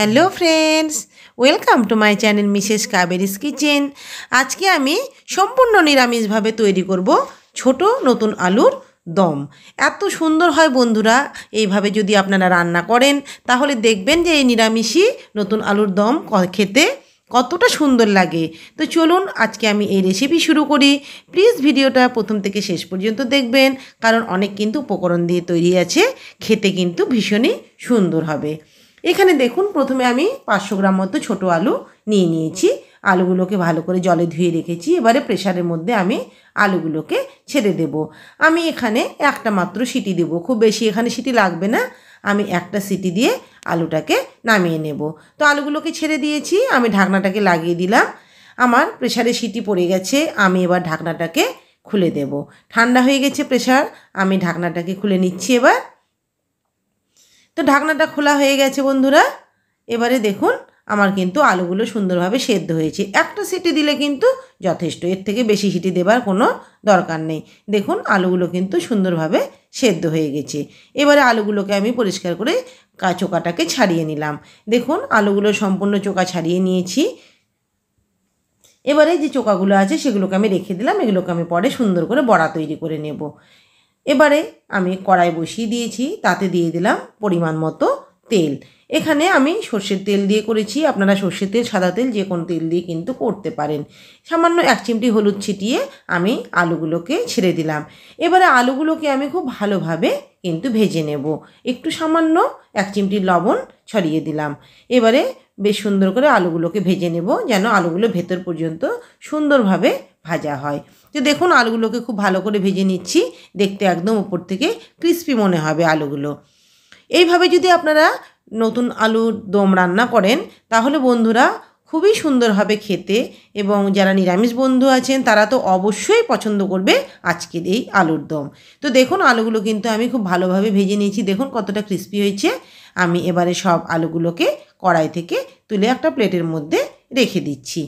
hello friends welcome to my channel Mrs Kaberi's kitchen আজকে আমি সম্পূর্ণ নিরামিষভাবে তৈরি করব ছোট নতুন আলুর দম এত সুন্দর হয় বন্ধুরা এইভাবে যদি আপনারা রান্না করেন তাহলে দেখবেন যে এই নিরামিষই নতুন আলুর দম খেতে কতটা সুন্দর লাগে তো চলুন আজকে আমি এই রেসিপি শুরু করি প্লিজ ভিডিওটা প্রথম থেকে শেষ পর্যন্ত দেখবেন কারণ অনেক কিন্তু উপকরণ দিয়ে তৈরি আছে খেতে কিন্তু ভীষণই সুন্দর হবে এখানে দেখুন প্রথমে আমি পাঁচশো গ্রাম মতো ছোটো আলু নিয়ে নিয়েছি আলুগুলোকে ভালো করে জলে ধুয়ে রেখেছি এবারে প্রেশারের মধ্যে আমি আলুগুলোকে ছেড়ে দেব আমি এখানে একটা মাত্র সিটি দেব খুব বেশি এখানে সিটি লাগবে না আমি একটা সিটি দিয়ে আলুটাকে নামিয়ে নেব তো আলুগুলোকে ছেড়ে দিয়েছি আমি ঢাকনাটাকে লাগিয়ে দিলাম আমার প্রেশারে সিটি পড়ে গেছে আমি এবার ঢাকনাটাকে খুলে দেব ঠান্ডা হয়ে গেছে প্রেশার আমি ঢাকনাটাকে খুলে নিচ্ছি এবার তো ঢাকনাটা খোলা হয়ে গেছে বন্ধুরা এবারে দেখুন আমার কিন্তু আলুগুলো সুন্দরভাবে সেদ্ধ হয়েছে একটা সিটি দিলে কিন্তু যথেষ্ট এর থেকে বেশি সিটি দেবার কোনো দরকার নেই দেখুন আলুগুলো কিন্তু সুন্দরভাবে সেদ্ধ হয়ে গেছে এবারে আলুগুলোকে আমি পরিষ্কার করে চোকাটাকে ছাড়িয়ে নিলাম দেখুন আলুগুলো সম্পূর্ণ চোকা ছাড়িয়ে নিয়েছি এবারে যে চোকাগুলো আছে সেগুলোকে আমি রেখে দিলাম এগুলোকে আমি পরে সুন্দর করে বড়া তৈরি করে নেব এবারে আমি কড়াই বসিয়ে দিয়েছি তাতে দিয়ে দিলাম পরিমাণ মতো তেল এখানে আমি সর্ষের তেল দিয়ে করেছি আপনারা সর্ষের তেল সাদা তেল যে কোনো তেল দিয়ে কিন্তু করতে পারেন সামান্য এক চিমটি হলুদ ছিটিয়ে আমি আলুগুলোকে ছেড়ে দিলাম এবারে আলুগুলোকে আমি খুব ভালোভাবে কিন্তু ভেজে নেব একটু সামান্য এক চিমটি লবণ ছড়িয়ে দিলাম এবারে বেশ সুন্দর করে আলুগুলোকে ভেজে নেব যেন আলুগুলো ভেতর পর্যন্ত সুন্দরভাবে ভাজা হয় তো দেখুন আলুগুলোকে খুব ভালো করে ভেজে নিচ্ছি দেখতে একদম উপর থেকে ক্রিস্পি মনে হবে আলুগুলো এইভাবে যদি আপনারা নতুন আলুর দম রান্না করেন তাহলে বন্ধুরা খুবই সুন্দর হবে খেতে এবং যারা নিরামিষ বন্ধু আছেন তারা তো অবশ্যই পছন্দ করবে আজকের এই আলুর দম তো দেখুন আলুগুলো কিন্তু আমি খুব ভালোভাবে ভেজে নিয়েছি দেখুন কতটা ক্রিস্পি হয়েছে আমি এবারে সব আলুগুলোকে কড়াই থেকে তুলে একটা প্লেটের মধ্যে রেখে দিচ্ছি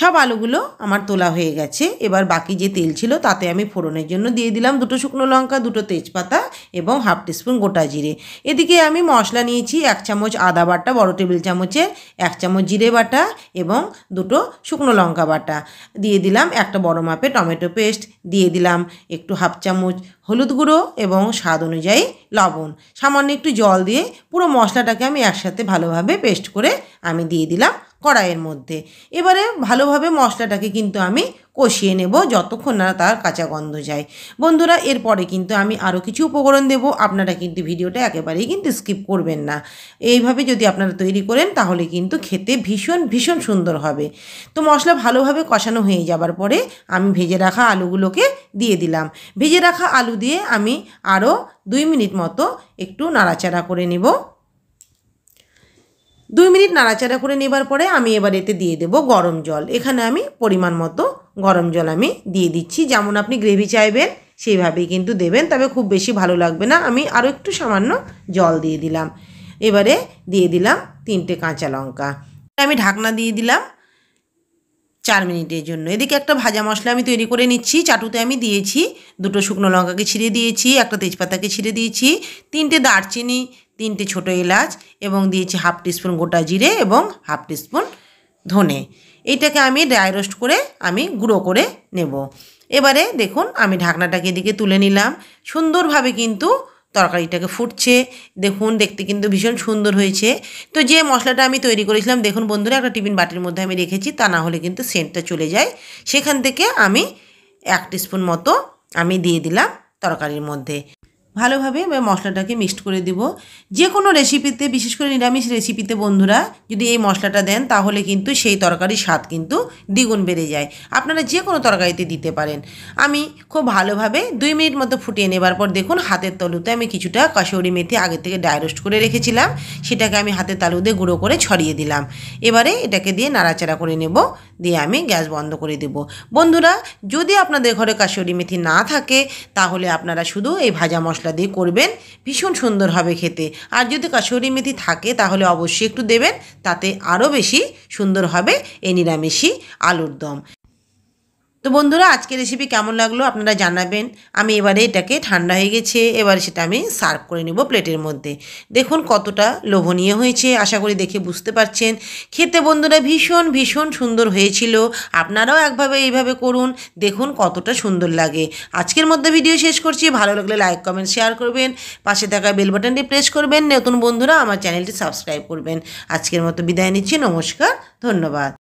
সব আলুগুলো আমার তোলা হয়ে গেছে এবার বাকি যে তেল ছিল তাতে আমি ফোড়নের জন্য দিয়ে দিলাম দুটো শুকনো লঙ্কা দুটো তেজপাতা এবং হাফ টিস্পুন গোটা জিরে এদিকে আমি মশলা নিয়েছি এক চামচ আদা বাটা বড় টেবিল চামচের এক চামচ জিরে বাটা এবং দুটো শুকনো লঙ্কা বাটা দিয়ে দিলাম একটা বড় মাপে টমেটো পেস্ট দিয়ে দিলাম একটু হাফ চামচ হলুদ গুঁড়ো এবং স্বাদ অনুযায়ী লবণ সামান্য একটু জল দিয়ে পুরো মশলাটাকে আমি একসাথে ভালোভাবে পেস্ট করে আমি দিয়ে দিলাম কড়াইয়ের মধ্যে এবারে ভালোভাবে মশলাটাকে কিন্তু আমি কষিয়ে নেব যতক্ষণ না তার কাঁচা গন্ধ যায় বন্ধুরা এরপরে কিন্তু আমি আরও কিছু উপকরণ দেব আপনারা কিন্তু ভিডিওটা একেবারেই কিন্তু স্কিপ করবেন না এইভাবে যদি আপনারা তৈরি করেন তাহলে কিন্তু খেতে ভীষণ ভীষণ সুন্দর হবে তো মশলা ভালোভাবে কষানো হয়ে যাবার পরে আমি ভেজে রাখা আলুগুলোকে দিয়ে দিলাম ভেজে রাখা আলু দিয়ে আমি আরও দুই মিনিট মতো একটু নাড়াচাড়া করে নেব দুই মিনিট নাড়াচাড়া করে নেবার পরে আমি এবার এতে দিয়ে দেব গরম জল এখানে আমি পরিমাণ মতো গরম জল আমি দিয়ে দিচ্ছি যেমন আপনি গ্রেভি চাইবেন সেইভাবেই কিন্তু দেবেন তবে খুব বেশি ভালো লাগবে না আমি আরও একটু সামান্য জল দিয়ে দিলাম এবারে দিয়ে দিলাম তিনটে কাঁচা লঙ্কা আমি ঢাকনা দিয়ে দিলাম চার মিনিটের জন্য এদিকে একটা ভাজা মশলা আমি তৈরি করে নিচ্ছি চাটুতে আমি দিয়েছি দুটো শুকনো লঙ্কাকে ছিঁড়ে দিয়েছি একটা তেজপাতাকে ছিঁড়ে দিয়েছি তিনটে দারচিনি তিনটে ছোট এলাচ এবং দিয়েছি হাফ টিস্পুন গোটা জিরে এবং হাফ টিস্পুন ধনে এইটাকে আমি ড্রাই রোস্ট করে আমি গুঁড়ো করে নেব এবারে দেখুন আমি ঢাকনাটাকে এদিকে তুলে নিলাম সুন্দরভাবে কিন্তু তরকারিটাকে ফুটছে দেখুন দেখতে কিন্তু ভীষণ সুন্দর হয়েছে তো যে মশলাটা আমি তৈরি করেছিলাম দেখুন বন্ধুরা একটা টিফিন বাটির মধ্যে আমি রেখেছি তা না হলে কিন্তু সেন্টটা চলে যায় সেখান থেকে আমি এক স্পুন মতো আমি দিয়ে দিলাম তরকারির মধ্যে ভালোভাবে মশলাটাকে মিক্সড করে দেব যে কোনো রেসিপিতে বিশেষ করে নিরামিষ রেসিপিতে বন্ধুরা যদি এই মশলাটা দেন তাহলে কিন্তু সেই তরকারির স্বাদ কিন্তু দ্বিগুণ বেড়ে যায় আপনারা যে কোনো তরকারিতে দিতে পারেন আমি খুব ভালোভাবে দুই মিনিট মতো ফুটিয়ে নেবার পর দেখুন হাতের তলুতে আমি কিছুটা কাশৌরি মেথি আগে থেকে ডাই রোস্ট করে রেখেছিলাম সেটাকে আমি হাতের তালু দিয়ে গুঁড়ো করে ছড়িয়ে দিলাম এবারে এটাকে দিয়ে নাড়াচাড়া করে নেব দিয়ে আমি গ্যাস বন্ধ করে দেব বন্ধুরা যদি আপনাদের ঘরে কাশৌরি মেথি না থাকে তাহলে আপনারা শুধু এই ভাজা মশলা মশলা দিয়ে করবেন ভীষণ সুন্দর হবে খেতে আর যদি কাসুরি মেথি থাকে তাহলে অবশ্যই একটু দেবেন তাতে আরও বেশি সুন্দর হবে এই নিরামিষি আলুর দম তো বন্ধুরা আজকে রেসিপি কেমন লাগলো আপনারা জানাবেন আমি এবারে এটাকে ঠান্ডা হয়ে গেছে এবার সেটা আমি সার্ভ করে নেব প্লেটের মধ্যে দেখুন কতটা লোভনীয় হয়েছে আশা করি দেখে বুঝতে পারছেন খেতে বন্ধুরা ভীষণ ভীষণ সুন্দর হয়েছিল আপনারাও একভাবে এইভাবে করুন দেখুন কতটা সুন্দর লাগে আজকের মধ্যে ভিডিও শেষ করছি ভালো লাগলে লাইক কমেন্ট শেয়ার করবেন পাশে থাকা বেল বাটনটি প্রেস করবেন নতুন বন্ধুরা আমার চ্যানেলটি সাবস্ক্রাইব করবেন আজকের মতো বিদায় নিচ্ছি নমস্কার ধন্যবাদ